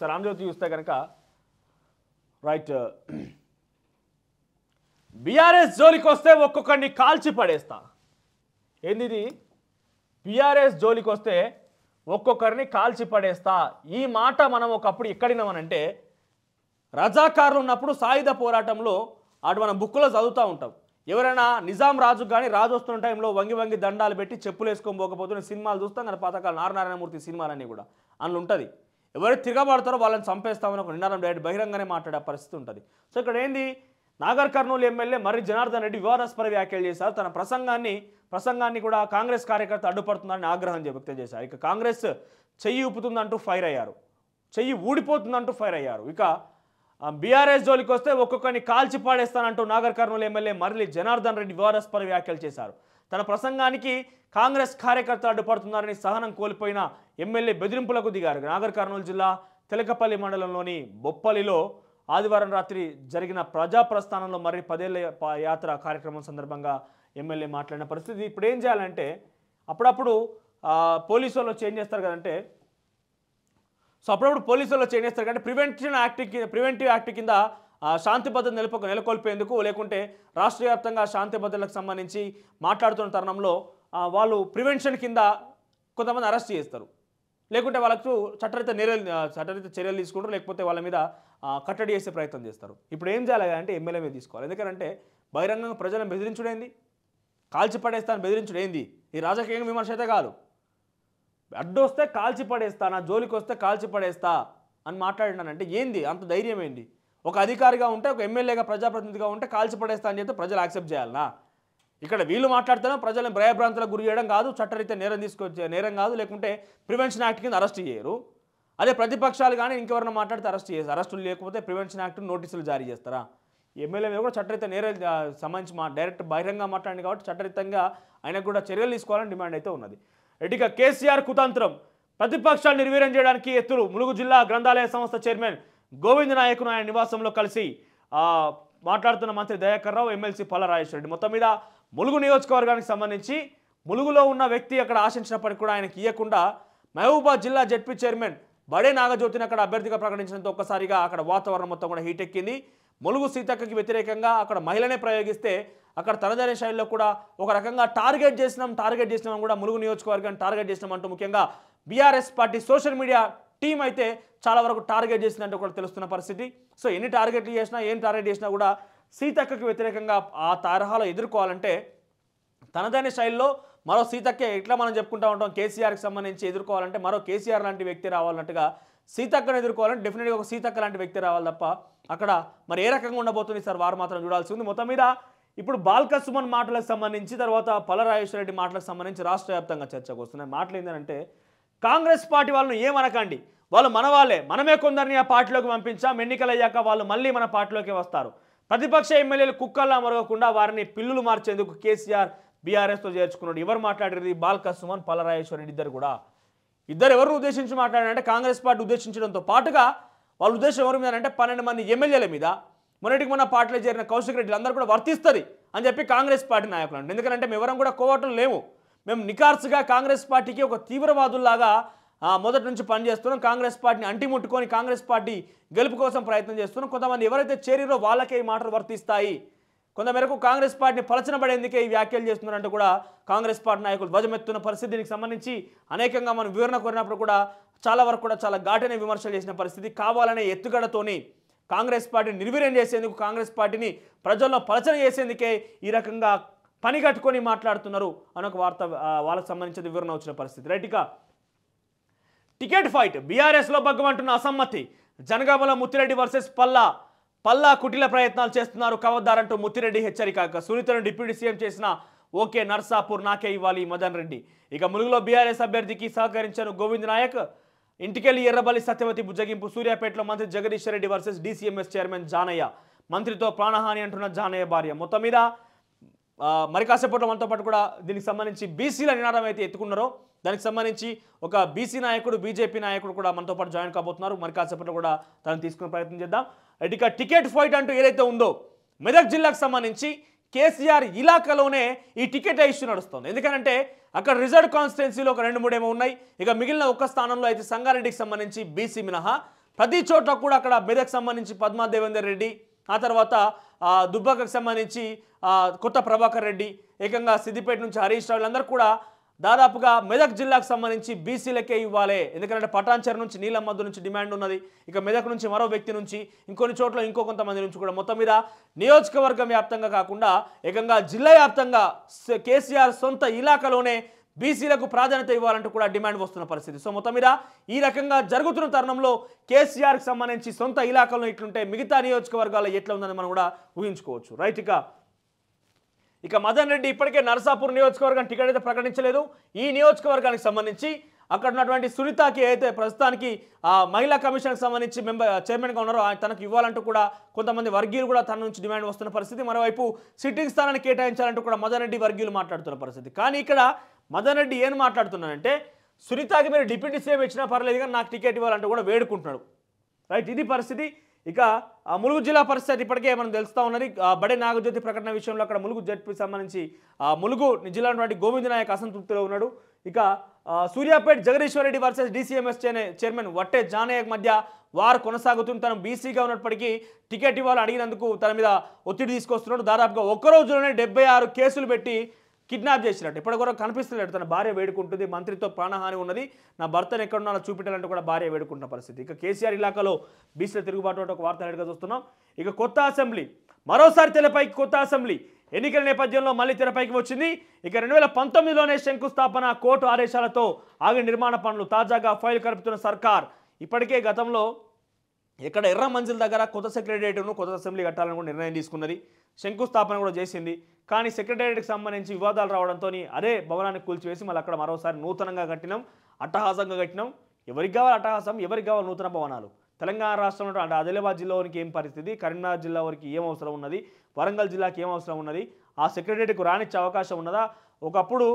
ఒకసారి ఆంధ్రజ్యోతి చూస్తే కనుక రైట్ బీఆర్ఎస్ జోలికి వస్తే ఒక్కొక్కరిని కాల్చి పడేస్తా ఏంది బీఆర్ఎస్ జోలికి వస్తే ఒక్కొక్కరిని కాల్చి పడేస్తా ఈ మాట మనం ఒకప్పుడు ఎక్కడినామనంటే రజాకారులు ఉన్నప్పుడు సాయుధ పోరాటంలో అటు మనం బుక్కులో చదువుతూ ఉంటాం ఎవరైనా నిజాం రాజు కానీ రాజు వస్తున్న టైంలో వంగి వంగి దండాలు పెట్టి చెప్పులు వేసుకొని పోకపోతున్న సినిమాలు చూస్తాం కానీ పాతకాలం నారనారాయణమూర్తి సినిమాలన్నీ కూడా అందులో ఉంటుంది ఎవరు తిరగబడతారో వాళ్ళని చంపేస్తామని ఒక నినాదం డైరెక్ట్ బహిరంగనే మాట్లాడే పరిస్థితి ఉంటుంది సో ఇక్కడ ఏంది నాగర్ కర్నూలు ఎమ్మెల్యే మర్రి జనార్దన్ రెడ్డి వివాదాస్పర వ్యాఖ్యలు చేశారు తన ప్రసంగాన్ని ప్రసంగాన్ని కూడా కాంగ్రెస్ కార్యకర్త అడ్డుపడుతుందని ఆగ్రహం వ్యక్తం చేశారు ఇక కాంగ్రెస్ చెయ్యి ఊపుతుందంటూ ఫైర్ అయ్యారు చెయ్యి ఊడిపోతుందంటూ ఫైర్ అయ్యారు ఇక బీఆర్ఎస్ జోలికి వస్తే ఒక్కొక్కరిని కాల్చి పాడేస్తానంటూ నాగర్ కర్నూలు ఎమ్మెల్యే మరలి జనార్దన్ రెడ్డి వివాదాస్పర వ్యాఖ్యలు చేశారు తన ప్రసంగానికి కాంగ్రెస్ కార్యకర్తలు అడ్డుపడుతున్నారని సహనం కోల్పోయిన ఎమ్మెల్యే బెదిరింపులకు దిగారు నాగర్ కర్నూలు జిల్లా తెలకపల్లి మండలంలోని బొప్పలిలో ఆదివారం రాత్రి జరిగిన ప్రజా ప్రస్థానంలో మరి పదేళ్ల యాత్ర కార్యక్రమం సందర్భంగా ఎమ్మెల్యే మాట్లాడిన పరిస్థితి ఇప్పుడు ఏం చేయాలంటే అప్పుడప్పుడు పోలీసు వాళ్ళు చేంజ్ చేస్తారు కదంటే సో అప్పుడప్పుడు పోలీసు వాళ్ళు చేంజ్ చేస్తారు కదంటే ప్రివెన్షన్ యాక్ట్ కింద ప్రివెంటివ్ యాక్ట్ కింద శాంతి భద్రత నెలకొ నెలకొల్పేందుకు లేకుంటే రాష్ట్ర వ్యాప్తంగా శాంతి భద్రతలకు సంబంధించి మాట్లాడుతున్న తరుణంలో వాళ్ళు ప్రివెన్షన్ కింద కొంతమంది అరెస్ట్ చేస్తారు లేకుంటే వాళ్ళకు చట్టరీత చట్టరీత చర్యలు తీసుకుంటారు లేకపోతే వాళ్ళ మీద కట్టడి చేసే ప్రయత్నం చేస్తారు ఇప్పుడు ఏం చేయాలి అంటే ఎమ్మెల్యే మీద తీసుకోవాలి ఎందుకంటే బహిరంగంగా ప్రజలను బెదిరించుడేంది కాల్చి పడేస్తాను బెదిరించుడేంది ఈ రాజకీయంగా విమర్శ అయితే కాదు అడ్డొస్తే కాల్చి పడేస్తా నా జోలికి వస్తే కాల్చి పడేస్తా అని మాట్లాడినానంటే ఏంది అంత ధైర్యం ఏంది ఒక అధికారిగా ఉంటే ఒక ఎమ్మెల్యేగా ప్రజాప్రతినిధిగా ఉంటే కాల్చిపడేస్తా అని చెప్తే ప్రజలు యాక్సెప్ట్ చేయాలనా ఇక్కడ వీళ్ళు మాట్లాడుతున్నా ప్రజలను భయభ్రాంతులకు గురి చేయడం కాదు చట్టరీత్యా నేరం తీసుకొచ్చే నేరం కాదు లేకుంటే ప్రివెన్షన్ యాక్ట్ కింద అరెస్ట్ చేయరు అదే ప్రతిపక్షాలు కానీ ఇంకెవరైనా మాట్లాడితే అరెస్ట్ చేస్తారు అరెస్టులు లేకపోతే ప్రివెన్షన్ యాక్ట్ నోటీసులు జారీ చేస్తారా ఎమ్మెల్యే మీద కూడా చట్టరీత నేరం సంబంధించి మా డైరెక్ట్ బహిరంగ మాట్లాడింది కాబట్టి చట్టరీతంగా ఆయనకు కూడా చర్యలు తీసుకోవాలని డిమాండ్ అయితే ఉన్నది ఎడిక కేసీఆర్ కుతంత్రం ప్రతిపక్షాలు నిర్వీర్యం చేయడానికి ఎత్తులు ములుగు జిల్లా గ్రంథాలయ సంస్థ చైర్మన్ గోవింద నాయకును ఆయన నివాసంలో కలిసి మాట్లాడుతున్న మంత్రి దయాకర్ రావు ఎమ్మెల్సీ పల్లరాజేశ్వర రెడ్డి మొత్తం మీద ములుగు నియోజకవర్గానికి సంబంధించి ములుగులో ఉన్న వ్యక్తి అక్కడ ఆశించినప్పటికీ కూడా ఆయనకి ఇవ్వకుండా మహబూబాద్ జిల్లా జడ్పీ చైర్మన్ బడే నాగజ్యోతిని అక్కడ అభ్యర్థిగా ప్రకటించడంతో ఒక్కసారిగా అక్కడ వాతావరణం మొత్తం కూడా హీట్ ఎక్కింది ములుగు సీతక్కకి వ్యతిరేకంగా అక్కడ మహిళనే ప్రయోగిస్తే అక్కడ తనదైన శైలిలో కూడా ఒక రకంగా టార్గెట్ చేసినాం టార్గెట్ చేసినాం కూడా ములుగు నియోజకవర్గాన్ని టార్గెట్ చేసినాం అంటూ ముఖ్యంగా BRS party social media team అయితే చాలా వరకు టార్గెట్ చేసినట్టు కూడా తెలుస్తున్న పరిస్థితి సో ఎన్ని టార్గెట్లు చేసినా ఏం టార్గెట్ చేసినా కూడా సీతక్కకి వ్యతిరేకంగా ఆ తరహాలో ఎదుర్కోవాలంటే తనదైన శైలిలో మరో సీతక్కే ఎట్లా మనం చెప్పుకుంటా ఉంటాం కేసీఆర్కి సంబంధించి ఎదుర్కోవాలంటే మరో కేసీఆర్ లాంటి వ్యక్తి రావాలన్నట్టుగా సీతక్కను ఎదుర్కోవాలంటే డెఫినెట్గా ఒక సీతక్క లాంటి వ్యక్తి రావాలి తప్ప అక్కడ మరి ఏ రకంగా ఉండబోతుంది సార్ వారు మాత్రం చూడాల్సి ఉంది మొత్తం మీద ఇప్పుడు బాల్క సుమన్ మాటలకు సంబంధించి తర్వాత పల్లరాజేశ్వర రెడ్డి మాటలకు సంబంధించి రాష్ట్ర వ్యాప్తంగా చర్చకు వస్తున్నాయి మాటలు ఏంటంటే కాంగ్రెస్ పార్టీ వాళ్ళను ఏమనకండి వాళ్ళు మన వాళ్ళే మనమే కొందరిని ఆ పార్టీలోకి పంపించాం ఎన్నికలు అయ్యాక వాళ్ళు మళ్ళీ మన పార్టీలోకి వస్తారు ప్రతిపక్ష ఎమ్మెల్యేలు కుక్కల్లా మరవకుండా వారిని పిల్లులు మార్చేందుకు కేసీఆర్ బీఆర్ఎస్తో చేర్చుకున్నాడు ఎవరు మాట్లాడేది బాల్క సుమన్ పలరాజేశ్వరరెడ్డి ఇద్దరు కూడా ఇద్దరు ఎవరు ఉద్దేశించి మాట్లాడారంటే కాంగ్రెస్ పార్టీ ఉద్దేశించడంతో పాటుగా వాళ్ళ ఉద్దేశం ఎవరి మీద అంటే పన్నెండు మంది ఎమ్మెల్యేల మీద మొన్నటికి మొన్న పార్టీలో చేరిన కౌశిక్ రెడ్డిలు అందరూ కూడా వర్తిస్తుంది అని చెప్పి కాంగ్రెస్ పార్టీ నాయకులు ఎందుకంటే మేము ఎవరం కూడా కోవటం లేవు మేము నిఖార్సుగా కాంగ్రెస్ పార్టీకి ఒక తీవ్రవాదుల్లాగా మొదటి నుంచి పనిచేస్తున్నాం కాంగ్రెస్ పార్టీని అంటిముట్టుకొని కాంగ్రెస్ పార్టీ గెలుపు కోసం ప్రయత్నం చేస్తున్నాం కొంతమంది ఎవరైతే చేరిరో వాళ్ళకే ఈ మాటలు వర్తిస్తాయి కొంతమేరకు కాంగ్రెస్ పార్టీని పలచనబడేందుకే ఈ వ్యాఖ్యలు చేస్తున్నారంటూ కూడా కాంగ్రెస్ పార్టీ నాయకులు ధ్వజమెత్తున్న పరిస్థితి దీనికి సంబంధించి అనేకంగా మనం వివరణ కోరినప్పుడు కూడా చాలా వరకు కూడా చాలా ఘాటైన విమర్శలు చేసిన పరిస్థితి కావాలనే ఎత్తుగడతోని కాంగ్రెస్ పార్టీని నిర్వీర్యం చేసేందుకు కాంగ్రెస్ పార్టీని ప్రజల్లో పలచన చేసేందుకే ఈ రకంగా పని కట్టుకొని మాట్లాడుతున్నారు అనొక వార్త వాళ్ళకు సంబంధించిన వివరణ వచ్చిన పరిస్థితి రైట్ ఇక టికెట్ ఫైట్ బీఆర్ఎస్లో భగ్గమంటున్న అసమ్మతి జనగామల ముత్తిరెడ్డి వర్సెస్ పల్లా పల్లా కుటిల ప్రయత్నాలు చేస్తున్నారు కవద్దారంటూ ముత్తిరెడ్డి హెచ్చరిక సునీతను డిప్యూటీ సీఎం చేసిన ఓకే నర్సాపూర్ నాకే ఇవ్వాలి మదన్ రెడ్డి ఇక ములుగులో బీఆర్ఎస్ అభ్యర్థికి సహకరించారు గోవింద్ నాయక్ ఇంటికెళ్లి ఎర్రబల్లి సత్యవతి బుజ్జగింపు సూర్యాపేటలో మంత్రి Jagadishwar Reddy versus DCMS chairman Janaiah మంత్రితో ప్రాణహాని అంటున్న జానయ్య భార్య మొత్తం మీద మరి కాసేపట్లో మనతో పాటు కూడా దీనికి సంబంధించి బీసీల నినాదం అయితే ఎత్తుకున్నారో దానికి సంబంధించి ఒక బీసీ నాయకుడు బీజేపీ నాయకుడు కూడా మనతో పాటు జాయిన్ కాబోతున్నారు మరి కాసేపట్లో కూడా తను తీసుకునే ప్రయత్నం చేద్దాం ఇక టికెట్ ఫైట్ అంటూ ఏదైతే ఉందో మెదక్ జిల్లాకు సంబంధించి కేసీఆర్ ఇలాఖలోనే ఈ టికెట్ ఇష్యూ నడుస్తుంది ఎందుకంటే అక్కడ రిజర్వ్ కాన్స్టిట్యున్సీలో ఒక రెండు మూడేమో ఉన్నాయి ఇక మిగిలిన ఒక్క స్థానంలో అయితే సంగారెడ్డికి సంబంధించి బీసీ మినహా ప్రతి చోట కూడా అక్కడ మెదక్ సంబంధించి పద్మా దేవేందర్ రెడ్డి ఆ తర్వాత దుబ్బాకకు సంబంధించి కొత్త ప్రభాకర్ రెడ్డి ఏకంగా సిద్దిపేట నుంచి హరీష్ రావు వీళ్ళందరూ కూడా దాదాపుగా మెదక్ జిల్లాకు సంబంధించి బీసీలకే ఇవ్వాలి ఎందుకంటే పటాన్చర్ నుంచి నీలమ్మద్దు నుంచి డిమాండ్ ఉన్నది ఇక మెదక్ నుంచి మరో వ్యక్తి నుంచి ఇంకొన్ని చోట్ల ఇంకో కొంతమంది నుంచి కూడా మొత్తం మీద నియోజకవర్గం వ్యాప్తంగా కాకుండా ఏకంగా జిల్లా వ్యాప్తంగా కేసీఆర్ సొంత ఇలాకలోనే బీసీలకు ప్రాధాన్యత ఇవ్వాలంటూ కూడా డిమాండ్ వస్తున్న పరిస్థితి సో మొత్తం మీద ఈ రకంగా జరుగుతున్న తరుణంలో కేసీఆర్కి సంబంధించి సొంత ఇలాకాలో ఇట్లుంటే మిగతా నియోజకవర్గాల్లో ఎట్లా ఉందని మనం కూడా ఊహించుకోవచ్చు రైట్ ఇక ఇక మదన్ రెడ్డి ఇప్పటికే నరసాపూర్ నియోజకవర్గం టికెట్ అయితే ప్రకటించలేదు ఈ నియోజకవర్గానికి సంబంధించి అక్కడ ఉన్నటువంటి సునీతకి అయితే ప్రస్తుతానికి మహిళా కమిషన్కి సంబంధించి మెంబర్ చైర్మన్గా ఉన్నారో తనకు ఇవ్వాలంటూ కూడా కొంతమంది వర్గీయులు కూడా తన నుంచి డిమాండ్ వస్తున్న పరిస్థితి మరోవైపు సిట్టింగ్ స్థానాన్ని కేటాయించాలంటూ కూడా మదన్ రెడ్డి వర్గీయులు మాట్లాడుతున్న పరిస్థితి కానీ ఇక్కడ మదన్ రెడ్డి ఏం మాట్లాడుతున్నానంటే సునీతకి మీరు డిప్యూటీ సీఎం ఇచ్చినా పర్లేదు కానీ నాకు టికెట్ ఇవ్వాలంటూ కూడా వేడుకుంటున్నాడు రైట్ ఇది పరిస్థితి ఇక ములుగు జిల్లా పరిస్థితి ఇప్పటికే మనం తెలుస్తూ ఉన్నది బడే నాగజ్యోతి ప్రకటన విషయంలో అక్కడ ములుగు జడ్పీ సంబంధించి ములుగు జిల్లా ఉన్నటువంటి గోవింద నాయక్ అసంతృప్తిలో ఉన్నాడు ఇక Suryapet Jagadishwar Reddy versus DCMS chairman Vatte Janaiah మధ్య వారు కొనసాగుతుంది తను బీసీగా ఉన్నప్పటికీ టికెట్ ఇవ్వాలని అడిగినందుకు తన మీద ఒత్తిడి తీసుకొస్తున్నాడు దాదాపుగా ఒక్క రోజులోనే డెబ్బై కేసులు పెట్టి కిడ్నాప్ చేసినట్టు ఇప్పటికొరకు కనిపిస్తున్నట్టు తన భార్య వేడుకుంటుంది మంత్రితో ప్రాణహాని ఉన్నది నా భర్తను ఎక్కడున్నా చూపెట్టాలంటే కూడా భార్య వేడుకుంటున్న పరిస్థితి ఇక కేసీఆర్ ఇలాకాలో బీసీల తిరుగుబాటు ఒక వార్త నేడుగా చూస్తున్నాం ఇక కొత్త అసెంబ్లీ మరోసారి తెలపైకి కొత్త అసెంబ్లీ ఎన్నికల నేపథ్యంలో మళ్ళీ తెరపైకి వచ్చింది ఇక రెండు వేల పంతొమ్మిదిలోనే శంకుస్థాపన కోర్టు ఆదేశాలతో ఆగిన నిర్మాణ పనులు తాజాగా ఫైల్ కలుపుతున్న సర్కార్ ఇప్పటికే గతంలో ఇక్కడ ఎర్ర మంజిల్ దగ్గర కొత్త సెక్రటరియట్ను కొత్త అసెంబ్లీ కట్టాలని కూడా నిర్ణయం తీసుకున్నది శంకుస్థాపన కూడా చేసింది కానీ సెక్రటేరియట్కి సంబంధించి వివాదాలు రావడంతో అదే భవనాన్ని కూల్చివేసి మళ్ళీ అక్కడ మరోసారి నూతనంగా కట్టినాం అట్టహాసంగా కట్టినాం ఎవరికి కావాలి అట్టహాసం ఎవరికి కావాలి నూతన భవనాలు తెలంగాణ రాష్ట్రంలో అంటే ఆదిలాబాద్ జిల్లా ఏం పరిస్థితి కరీంనగర్ జిల్లా వరకు ఏం అవసరం ఉన్నది వరంగల్ జిల్లాకి ఏం అవసరం ఉన్నది ఆ సెక్రటేరియట్కు రానిచ్చే అవకాశం ఉన్నదా ఒకప్పుడు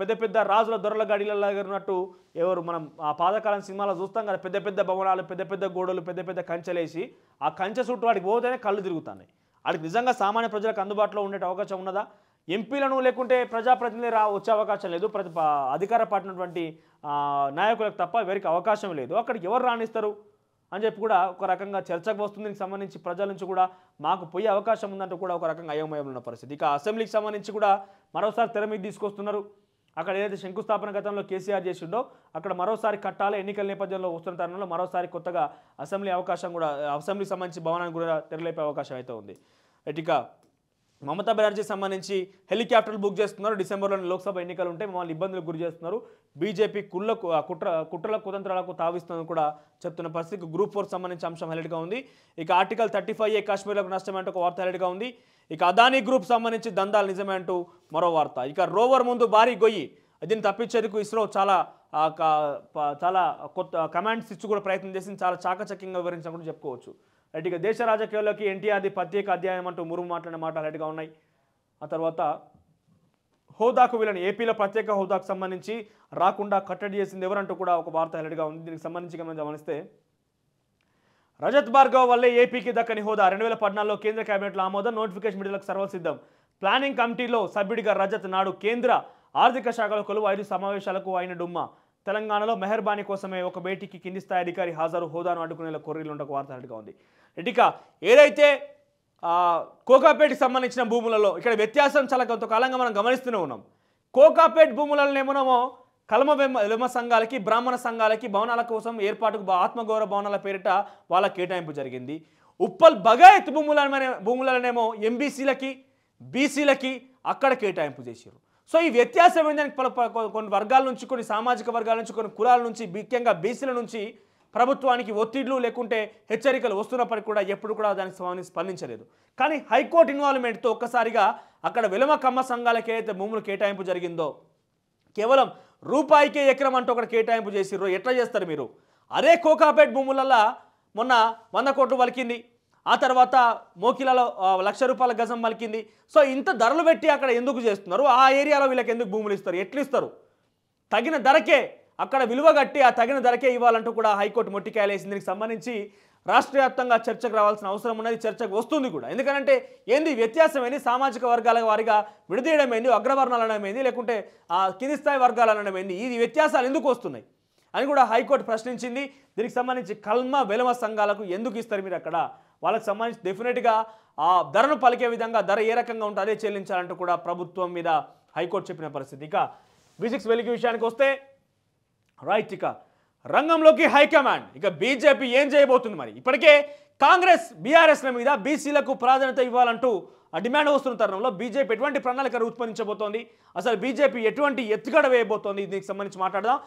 పెద్ద పెద్ద రాజుల దొరల గడిలలో ఉన్నట్టు ఎవరు మనం ఆ పాతకాలం సినిమాలో చూస్తాం కదా పెద్ద పెద్ద భవనాలు పెద్ద పెద్ద గోడలు పెద్ద పెద్ద కంచెలేసి ఆ కంచె చుట్టూ వాటికి పోతేనే కళ్ళు తిరుగుతున్నాయి వాళ్ళకి నిజంగా సామాన్య ప్రజలకు అందుబాటులో ఉండే అవకాశం ఉన్నదా ఎంపీలను లేకుంటే ప్రజాప్రతినిధి రా వచ్చే అవకాశం లేదు ప్రతి అధికార పట్టినటువంటి నాయకులకు తప్ప వేరికి అవకాశం లేదు అక్కడికి ఎవరు రాణిస్తారు అని చెప్పి కూడా ఒక రకంగా చర్చకు వస్తుంది దీనికి సంబంధించి ప్రజల నుంచి కూడా మాకు పోయే అవకాశం ఉందంటూ కూడా ఒక రకంగా అయోమయంలో ఉన్న పరిస్థితి ఇక అసెంబ్లీకి సంబంధించి కూడా మరోసారి తెర మీద తీసుకొస్తున్నారు అక్కడ ఏదైతే శంకుస్థాపన గతంలో కేసీఆర్ చేసిండో అక్కడ మరోసారి కట్టాల ఎన్నికల నేపథ్యంలో వస్తున్న తరుణంలో మరోసారి కొత్తగా అసెంబ్లీ అవకాశం కూడా అసెంబ్లీ సంబంధించి భవనాన్ని కూడా తెరలేపే అవకాశం అయితే ఉంది ఇక మమతా బెనర్జీ సంబంధించి హెలికాప్టర్లు బుక్ చేస్తున్నారు డిసెంబర్లో లోక్సభ ఎన్నికలు ఉంటే మమ్మల్ని ఇబ్బందులకు గురి చేస్తున్నారు బీజేపీ కుళ్ళకు కుట్ర కుట్రల కుతంత్రాలకు తావిస్తుందని కూడా చెప్తున్న పరిస్థితికి గ్రూప్ ఫోర్ సంబంధించి అంశం హెలెట్గా ఉంది ఇక ఆర్టికల్ థర్టీ ఫైవ్ ఏ కాశ్మీర్లకు నష్టం ఒక వార్త హెలెట్గా ఉంది ఇక అదానీ గ్రూప్ సంబంధించి దందాలు నిజమే అంటూ మరో వార్త ఇక రోవర్ ముందు భారీ గొయ్యి దీన్ని తప్పించేందుకు ఇస్రో చాలా చాలా కొత్త కమాండ్స్ ఇచ్చి కూడా ప్రయత్నం చేసి చాలా చాకచక్యంగా వివరించిన కూడా చెప్పుకోవచ్చు రైట్ ఇక దేశ రాజకీయాల్లోకి ఎన్టీఆర్ది ప్రత్యేక అధ్యాయం అంటూ మురుగు మాట్లాడిన మాటలు రైట్గా ఉన్నాయి ఆ తర్వాత హోదాకు వీళ్ళని ఏపీలో ప్రత్యేక హోదాకు సంబంధించి రాకుండా కట్టడి చేసింది ఎవరంటూ కూడా ఒక వార్త హెలడిగా ఉంది దీనికి సంబంధించి గమనిస్తే రజత్ భార్గవ్ వల్లే ఏపీకి దక్కని హోదా రెండు వేల పద్నాలుగులో కేంద్ర కేబినెట్లో ఆమోదం నోటిఫికేషన్ విడుదలకు సర్వసిద్ధం ప్లానింగ్ కమిటీలో సభ్యుడిగా రజత్ నాడు కేంద్ర ఆర్థిక శాఖల కొలువు ఐదు సమావేశాలకు ఆయన డుమ్మ తెలంగాణలో మెహర్బానీ కోసమే ఒక భేటీకి కింది స్థాయి అధికారి హాజరు హోదాను అడ్డుకునేలా ఉండక వార్తగా ఉంది ఇటిక ఏదైతే కోకాపేటకి సంబంధించిన భూములలో ఇక్కడ వ్యత్యాసం చాలా కొంతకాలంగా మనం గమనిస్తూనే ఉన్నాం కోకాపేట్ ఏమున్నామో కలమ వెలమ సంఘాలకి బ్రాహ్మణ సంఘాలకి భవనాల కోసం ఏర్పాటుకు ఆత్మగౌరవ భవనాల పేరిట వాళ్ళ కేటాయింపు జరిగింది ఉప్పల్ బగాయత్ భూములనే భూములనేమో ఎంబీసీలకి బీసీలకి అక్కడ కేటాయింపు చేశారు సో ఈ వ్యత్యాసం పలు కొన్ని వర్గాల నుంచి కొన్ని సామాజిక వర్గాల నుంచి కొన్ని కులాల నుంచి ముఖ్యంగా బీసీల నుంచి ప్రభుత్వానికి ఒత్తిడ్లు లేకుంటే హెచ్చరికలు వస్తున్నప్పటికీ కూడా ఎప్పుడు కూడా దానికి స్వామిని స్పందించలేదు కానీ హైకోర్టు ఇన్వాల్వ్మెంట్తో ఒక్కసారిగా అక్కడ విలమ కమ్మ సంఘాలకి ఏదైతే భూములు కేటాయింపు జరిగిందో కేవలం రూపాయికే ఎకరం అంటూ ఒకటి కేటాయింపు చేసిర్రు ఎట్లా చేస్తారు మీరు అదే కోకాపేట్ భూములల్లో మొన్న వంద కోట్లు వలికింది ఆ తర్వాత మోకిలలో లక్ష రూపాయల గజం వలికింది సో ఇంత ధరలు పెట్టి అక్కడ ఎందుకు చేస్తున్నారు ఆ ఏరియాలో వీళ్ళకి ఎందుకు భూములు ఇస్తారు ఎట్లు ఇస్తారు తగిన ధరకే అక్కడ విలువ కట్టి ఆ తగిన ధరకే ఇవ్వాలంటూ కూడా హైకోర్టు మొట్టికాయలేసింది దీనికి సంబంధించి రాష్ట్ర వ్యాప్తంగా చర్చకు రావాల్సిన అవసరం ఉన్నది చర్చకు వస్తుంది కూడా ఎందుకంటే ఏంది వ్యత్యాసమైంది సామాజిక వర్గాల వారిగా విడదీయడమైంది అగ్రవర్ణాలు అనడమైంది లేకుంటే కింది స్థాయి వర్గాలు అనడమైంది ఇది వ్యత్యాసాలు ఎందుకు వస్తున్నాయి అని కూడా హైకోర్టు ప్రశ్నించింది దీనికి సంబంధించి కల్మ వెలమ సంఘాలకు ఎందుకు ఇస్తారు మీరు అక్కడ వాళ్ళకి సంబంధించి డెఫినెట్గా ఆ ధరను పలికే విధంగా ధర ఏ రకంగా ఉంటే అదే చెల్లించాలంటూ కూడా ప్రభుత్వం మీద హైకోర్టు చెప్పిన పరిస్థితి ఇక బిజిక్స్ వెలికి విషయానికి వస్తే రైట్ ఇక రంగంలోకి హైకమాండ్ ఇక బీజేపీ ఏం చేయబోతుంది మరి ఇప్పటికే కాంగ్రెస్ బీఆర్ఎస్ల మీద బీసీలకు ప్రాధాన్యత ఇవ్వాలంటూ డిమాండ్ వస్తున్న తరుణంలో బీజేపీ ఎటువంటి ప్రణాళికను రూపొందించబోతోంది అసలు బీజేపీ ఎటువంటి ఎత్తుగడ వేయబోతోంది దీనికి సంబంధించి మాట్లాడదాం